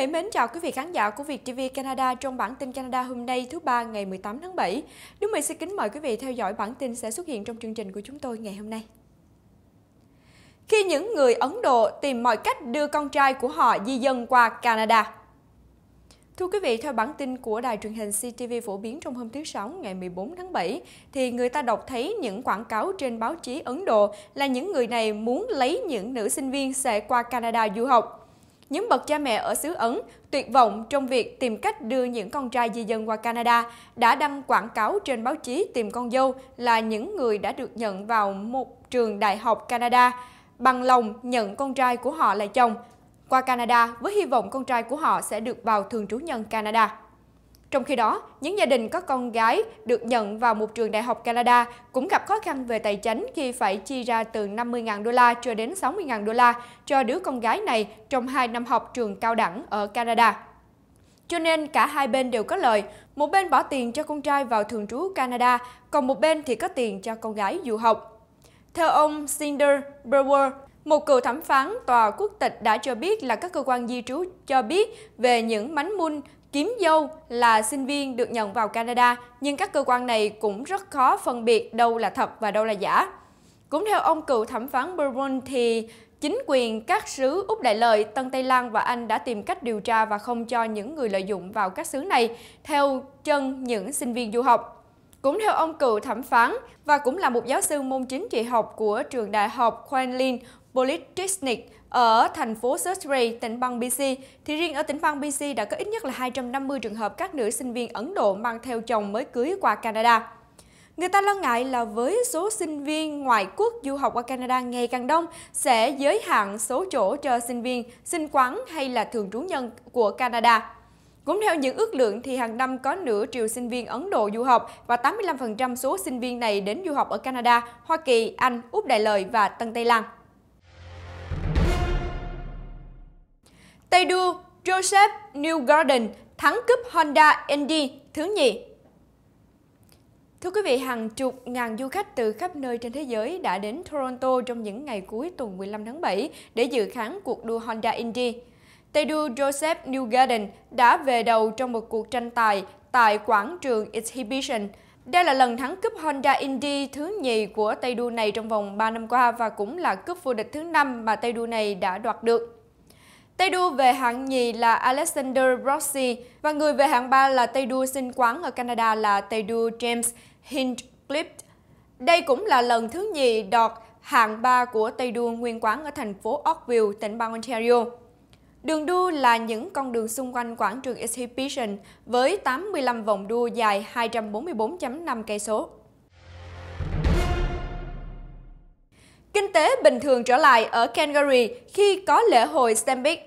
vị mến chào quý vị khán giả của Việt TV Canada trong bản tin Canada hôm nay thứ ba ngày 18 tháng 7. Đức Mỹ xin kính mời quý vị theo dõi bản tin sẽ xuất hiện trong chương trình của chúng tôi ngày hôm nay. Khi những người Ấn Độ tìm mọi cách đưa con trai của họ di dân qua Canada. Thưa quý vị, theo bản tin của đài truyền hình CTV phổ biến trong hôm thứ Sáu ngày 14 tháng 7, thì người ta đọc thấy những quảng cáo trên báo chí Ấn Độ là những người này muốn lấy những nữ sinh viên sẽ qua Canada du học. Những bậc cha mẹ ở xứ Ấn tuyệt vọng trong việc tìm cách đưa những con trai di dân qua Canada đã đăng quảng cáo trên báo chí tìm con dâu là những người đã được nhận vào một trường đại học Canada bằng lòng nhận con trai của họ là chồng qua Canada với hy vọng con trai của họ sẽ được vào thường trú nhân Canada. Trong khi đó, những gia đình có con gái được nhận vào một trường đại học Canada cũng gặp khó khăn về tài chính khi phải chi ra từ 50.000 đô la cho đến 60.000 đô la cho đứa con gái này trong 2 năm học trường cao đẳng ở Canada. Cho nên cả hai bên đều có lợi, một bên bỏ tiền cho con trai vào thường trú Canada, còn một bên thì có tiền cho con gái du học. Theo ông Cinder Brewer, một cựu thẩm phán tòa quốc tịch đã cho biết là các cơ quan di trú cho biết về những mánh mun Kiếm dâu là sinh viên được nhận vào Canada, nhưng các cơ quan này cũng rất khó phân biệt đâu là thật và đâu là giả. Cũng theo ông cựu thẩm phán Bourbon thì chính quyền các xứ Úc Đại Lợi, Tân Tây Lan và Anh đã tìm cách điều tra và không cho những người lợi dụng vào các xứ này theo chân những sinh viên du học. Cũng theo ông cựu thẩm phán và cũng là một giáo sư môn chính trị học của trường đại học Kremlin Polytechnic ở thành phố Surrey, tỉnh bang BC, thì riêng ở tỉnh bang BC đã có ít nhất là 250 trường hợp các nữ sinh viên Ấn Độ mang theo chồng mới cưới qua Canada. Người ta lo ngại là với số sinh viên ngoại quốc du học qua Canada ngày càng đông sẽ giới hạn số chỗ cho sinh viên, sinh quán hay là thường trú nhân của Canada. Cũng theo những ước lượng thì hàng năm có nửa triệu sinh viên Ấn Độ du học và 85% số sinh viên này đến du học ở Canada, Hoa Kỳ, Anh, Úc Đại Lợi và Tân Tây Lan. Tay đua Joseph Newgarden thắng cúp Honda Indy thứ nhì. Thưa quý vị, hàng chục ngàn du khách từ khắp nơi trên thế giới đã đến Toronto trong những ngày cuối tuần 15 tháng 7 để dự khán cuộc đua Honda Indy. Tedu Joseph Newgarden đã về đầu trong một cuộc tranh tài tại quảng trường Exhibition. Đây là lần thắng cúp Honda Indy thứ nhì của tay đua này trong vòng 3 năm qua và cũng là cúp vô địch thứ năm mà tay đua này đã đoạt được. Tay đua về hạng nhì là Alexander Rossi và người về hạng ba là tay đua sinh quán ở Canada là tay đua James Hinchcliffe. Đây cũng là lần thứ nhì đoạt hạng 3 của tay đua nguyên quán ở thành phố Oakville, tỉnh bang Ontario. Đường đua là những con đường xung quanh quảng trường Exhibition với 85 vòng đua dài 244.5 cây số. Kinh tế bình thường trở lại ở Calgary khi có lễ hội Stampede.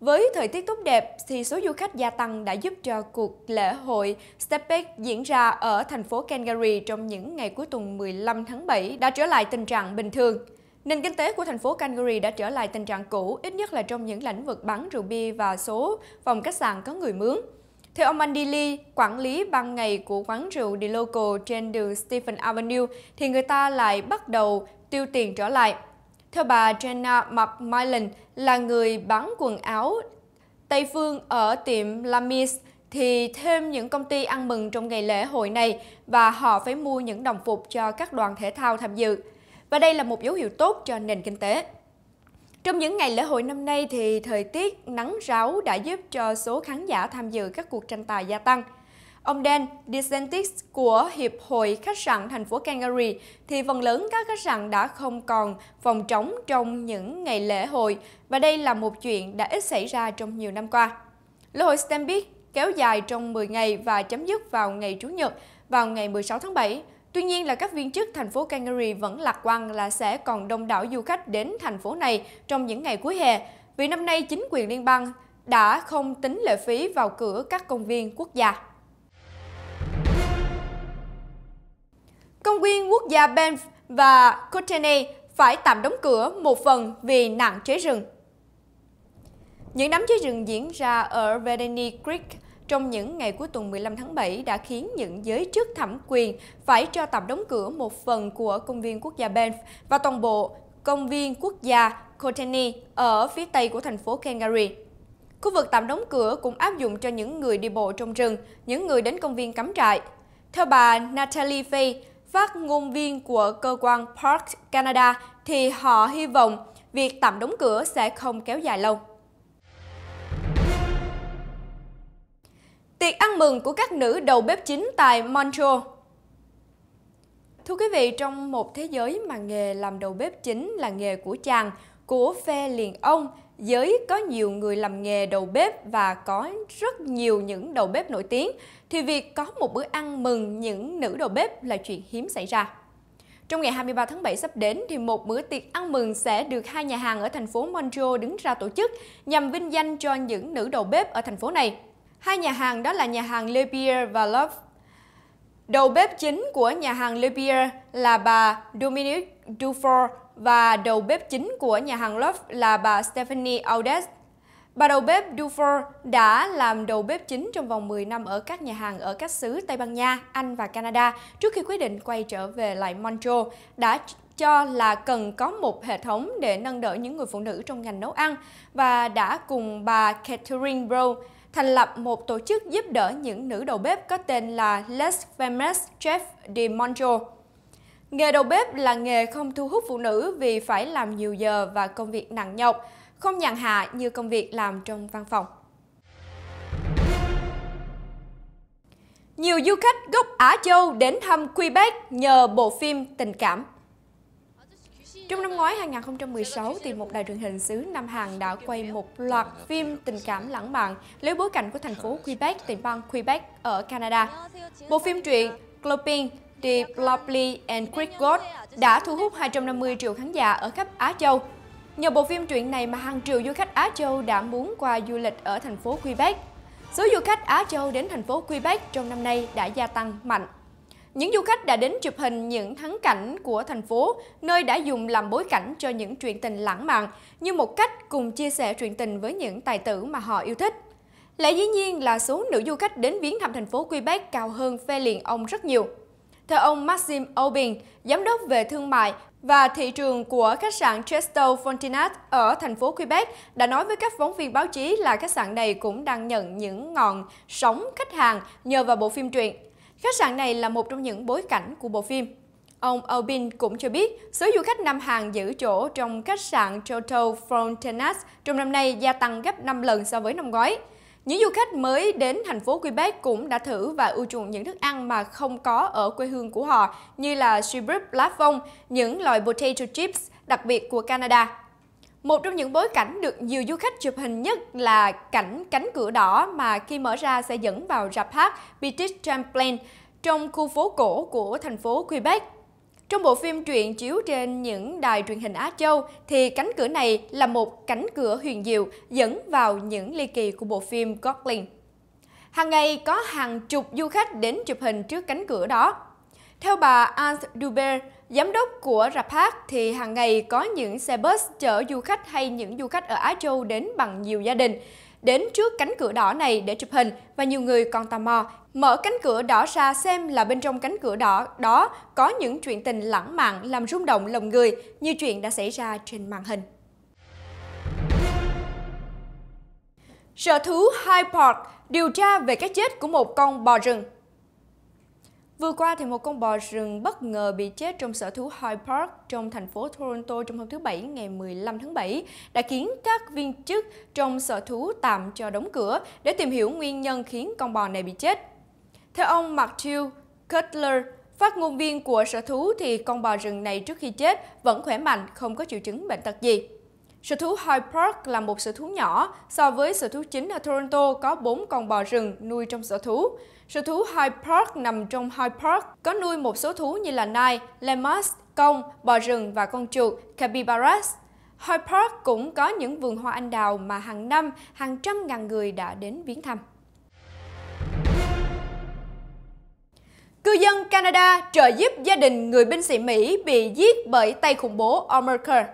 Với thời tiết tốt đẹp thì số du khách gia tăng đã giúp cho cuộc lễ hội Stampede diễn ra ở thành phố Calgary trong những ngày cuối tuần 15 tháng 7 đã trở lại tình trạng bình thường. Nền kinh tế của thành phố Calgary đã trở lại tình trạng cũ, ít nhất là trong những lĩnh vực bán rượu bia và số phòng khách sạn có người mướn. Theo ông Andy Lee, quản lý ban ngày của quán rượu The Local trên đường Stephen Avenue, thì người ta lại bắt đầu tiêu tiền trở lại. Theo bà Jenna McMillan, là người bán quần áo Tây Phương ở tiệm Lamis, thì thêm những công ty ăn mừng trong ngày lễ hội này và họ phải mua những đồng phục cho các đoàn thể thao tham dự và đây là một dấu hiệu tốt cho nền kinh tế. Trong những ngày lễ hội năm nay thì thời tiết nắng ráo đã giúp cho số khán giả tham dự các cuộc tranh tài gia tăng. Ông Dan DeSantis của Hiệp hội Khách sạn thành phố Calgary thì phần lớn các khách sạn đã không còn phòng trống trong những ngày lễ hội và đây là một chuyện đã ít xảy ra trong nhiều năm qua. Lễ hội Stampede kéo dài trong 10 ngày và chấm dứt vào ngày Chủ nhật vào ngày 16 tháng 7 Tuy nhiên là các viên chức thành phố Calgary vẫn lạc quan là sẽ còn đông đảo du khách đến thành phố này trong những ngày cuối hè, vì năm nay chính quyền liên bang đã không tính lệ phí vào cửa các công viên quốc gia. Công viên quốc gia Banff và Kootenay phải tạm đóng cửa một phần vì nạn cháy rừng. Những đám cháy rừng diễn ra ở Vedany Creek, trong những ngày cuối tuần 15 tháng 7 đã khiến những giới chức thẩm quyền phải cho tạm đóng cửa một phần của công viên quốc gia Banff và toàn bộ công viên quốc gia Kootenay ở phía tây của thành phố Calgary. Khu vực tạm đóng cửa cũng áp dụng cho những người đi bộ trong rừng, những người đến công viên cắm trại. Theo bà Natalie Fay, phát ngôn viên của cơ quan Parks Canada, thì họ hy vọng việc tạm đóng cửa sẽ không kéo dài lâu. Tiệc ăn mừng của các nữ đầu bếp chính tại Montreal Thưa quý vị, trong một thế giới mà nghề làm đầu bếp chính là nghề của chàng, của phe liền ông, giới có nhiều người làm nghề đầu bếp và có rất nhiều những đầu bếp nổi tiếng, thì việc có một bữa ăn mừng những nữ đầu bếp là chuyện hiếm xảy ra. Trong ngày 23 tháng 7 sắp đến thì một bữa tiệc ăn mừng sẽ được hai nhà hàng ở thành phố Montreal đứng ra tổ chức nhằm vinh danh cho những nữ đầu bếp ở thành phố này. Hai nhà hàng đó là nhà hàng Le Bier và Love. Đầu bếp chính của nhà hàng Le Bier là bà Dominique Dufour và đầu bếp chính của nhà hàng Love là bà Stephanie Audet. Bà đầu bếp Dufour đã làm đầu bếp chính trong vòng 10 năm ở các nhà hàng ở các xứ Tây Ban Nha, Anh và Canada trước khi quyết định quay trở về lại Montreal, đã cho là cần có một hệ thống để nâng đỡ những người phụ nữ trong ngành nấu ăn và đã cùng bà Catherine Brown thành lập một tổ chức giúp đỡ những nữ đầu bếp có tên là Les Femmes Chef de Monjo. Nghề đầu bếp là nghề không thu hút phụ nữ vì phải làm nhiều giờ và công việc nặng nhọc, không nhàn hạ như công việc làm trong văn phòng. Nhiều du khách gốc Á Châu đến thăm Quebec nhờ bộ phim Tình cảm trong năm ngoái 2016, thì một đài truyền hình xứ Nam Hàn đã quay một loạt phim tình cảm lãng mạn lấy bối cảnh của thành phố Quebec, tỉnh bang Quebec ở Canada. Bộ phim truyện Clopin, The Lovely and Greek God đã thu hút 250 triệu khán giả ở khắp Á Châu. Nhờ bộ phim truyện này mà hàng triệu du khách Á Châu đã muốn qua du lịch ở thành phố Quebec. Số du khách Á Châu đến thành phố Quebec trong năm nay đã gia tăng mạnh. Những du khách đã đến chụp hình những thắng cảnh của thành phố, nơi đã dùng làm bối cảnh cho những chuyện tình lãng mạn, như một cách cùng chia sẻ chuyện tình với những tài tử mà họ yêu thích. Lẽ dĩ nhiên là số nữ du khách đến viếng thăm thành phố Quebec cao hơn phe liền ông rất nhiều. Theo ông Maxim Aubin, giám đốc về thương mại và thị trường của khách sạn Chesto Fontinat ở thành phố Quebec đã nói với các phóng viên báo chí là khách sạn này cũng đang nhận những ngọn sóng khách hàng nhờ vào bộ phim truyện Khách sạn này là một trong những bối cảnh của bộ phim. Ông Albin cũng cho biết, số du khách Nam Hàn giữ chỗ trong khách sạn Total Frontenac trong năm nay gia tăng gấp 5 lần so với năm ngoái. Những du khách mới đến thành phố Quebec cũng đã thử và ưa chuộng những thức ăn mà không có ở quê hương của họ như là shibrup lá những loại potato chips đặc biệt của Canada. Một trong những bối cảnh được nhiều du khách chụp hình nhất là cảnh cánh cửa đỏ mà khi mở ra sẽ dẫn vào rạp hát Petit Champlain trong khu phố cổ của thành phố Quebec. Trong bộ phim truyện chiếu trên những đài truyền hình Á Châu thì cánh cửa này là một cánh cửa huyền diệu dẫn vào những ly kỳ của bộ phim Goblin. Hàng ngày có hàng chục du khách đến chụp hình trước cánh cửa đó. Theo bà Anne Dubert, Giám đốc của Rapak thì hàng ngày có những xe bus chở du khách hay những du khách ở Á Châu đến bằng nhiều gia đình đến trước cánh cửa đỏ này để chụp hình và nhiều người còn tò mò mở cánh cửa đỏ ra xem là bên trong cánh cửa đỏ đó có những chuyện tình lãng mạn làm rung động lòng người như chuyện đã xảy ra trên màn hình. Sở thú Hyde Park điều tra về cái chết của một con bò rừng Vừa qua thì một con bò rừng bất ngờ bị chết trong sở thú Hyde Park trong thành phố Toronto trong hôm thứ Bảy ngày 15 tháng 7 đã khiến các viên chức trong sở thú tạm cho đóng cửa để tìm hiểu nguyên nhân khiến con bò này bị chết. Theo ông Matthew Cutler, phát ngôn viên của sở thú thì con bò rừng này trước khi chết vẫn khỏe mạnh, không có triệu chứng bệnh tật gì. Sở thú Hyde Park là một sở thú nhỏ so với sở thú chính ở Toronto có 4 con bò rừng nuôi trong sở thú. Sở thú Hyde Park nằm trong Hyde Park có nuôi một số thú như là nai, lemurs, công, bò rừng và con chuột capybaras. Hyde Park cũng có những vườn hoa anh đào mà hàng năm hàng trăm ngàn người đã đến viếng thăm. Cư dân Canada trợ giúp gia đình người binh sĩ Mỹ bị giết bởi tay khủng bố Omicron.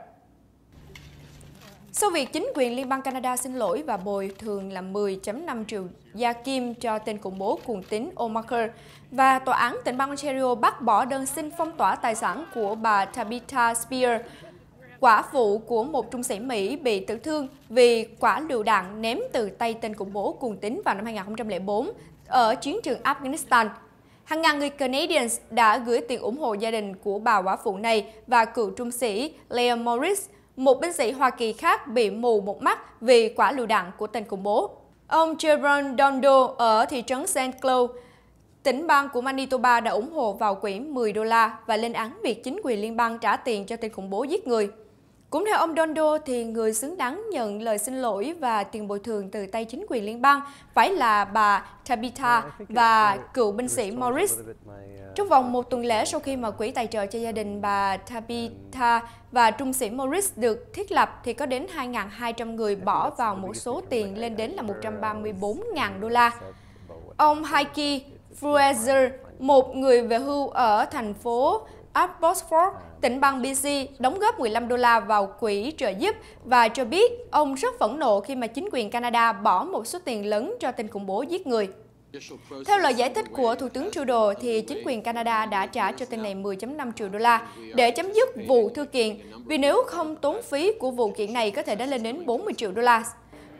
Sau việc chính quyền Liên bang Canada xin lỗi và bồi thường là 10.5 triệu gia kim cho tên khủng bố cuồng tín O'Marker và Tòa án tỉnh bang Ontario bác bỏ đơn xin phong tỏa tài sản của bà Tabitha Spear, quả phụ của một trung sĩ Mỹ bị tử thương vì quả lựu đạn ném từ tay tên khủng bố cuồng tín vào năm 2004 ở chiến trường Afghanistan. Hàng ngàn người Canadians đã gửi tiền ủng hộ gia đình của bà quả phụ này và cựu trung sĩ Leon Morris – một binh sĩ Hoa Kỳ khác bị mù một mắt vì quả lựu đạn của tên khủng bố. Ông Jeron Dondo ở thị trấn St. Cloud, tỉnh bang của Manitoba đã ủng hộ vào quỹ 10 đô la và lên án việc chính quyền liên bang trả tiền cho tên khủng bố giết người. Cũng theo ông Dondo thì người xứng đáng nhận lời xin lỗi và tiền bồi thường từ tay chính quyền liên bang phải là bà Tabitha và cựu binh sĩ Morris. Uh, Trong vòng một tuần lễ sau khi mà quỹ tài trợ cho gia đình bà Tabitha và trung sĩ Morris được thiết lập thì có đến 2.200 người bỏ vào một số tiền lên đến là 134.000 uh, đô la. Ông Heike Fraser, một người về hưu ở thành phố Art tỉnh bang BC, đóng góp 15 đô la vào quỹ trợ giúp và cho biết ông rất phẫn nộ khi mà chính quyền Canada bỏ một số tiền lớn cho tên khủng bố giết người. Theo lời giải thích của Thủ tướng Trudeau, thì chính quyền Canada đã trả cho tên này 10.5 triệu đô la để chấm dứt vụ thư kiện, vì nếu không tốn phí của vụ kiện này có thể đã lên đến 40 triệu đô la.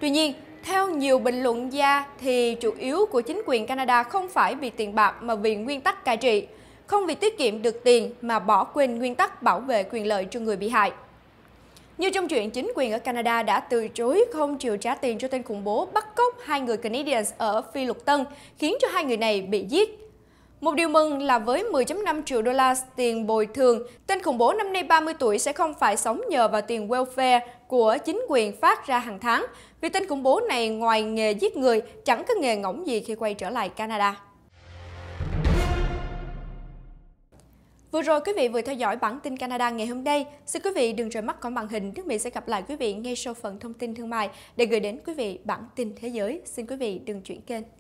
Tuy nhiên, theo nhiều bình luận gia thì chủ yếu của chính quyền Canada không phải vì tiền bạc mà vì nguyên tắc cai trị không vì tiết kiệm được tiền mà bỏ quên nguyên tắc bảo vệ quyền lợi cho người bị hại. Như trong chuyện chính quyền ở Canada đã từ chối không chịu trả tiền cho tên khủng bố bắt cóc hai người Canadians ở Phi Lục Tân, khiến cho hai người này bị giết một điều mừng là với 10.5 triệu đô la tiền bồi thường, tên khủng bố năm nay 30 tuổi sẽ không phải sống nhờ vào tiền welfare của chính quyền phát ra hàng tháng, vì tên khủng bố này ngoài nghề giết người chẳng có nghề ngỗng gì khi quay trở lại Canada. Vừa rồi quý vị vừa theo dõi bản tin Canada ngày hôm nay. Xin quý vị đừng rời mắt khỏi màn hình, Đức Mỹ sẽ gặp lại quý vị ngay sau phần thông tin thương mại để gửi đến quý vị bản tin thế giới. Xin quý vị đừng chuyển kênh.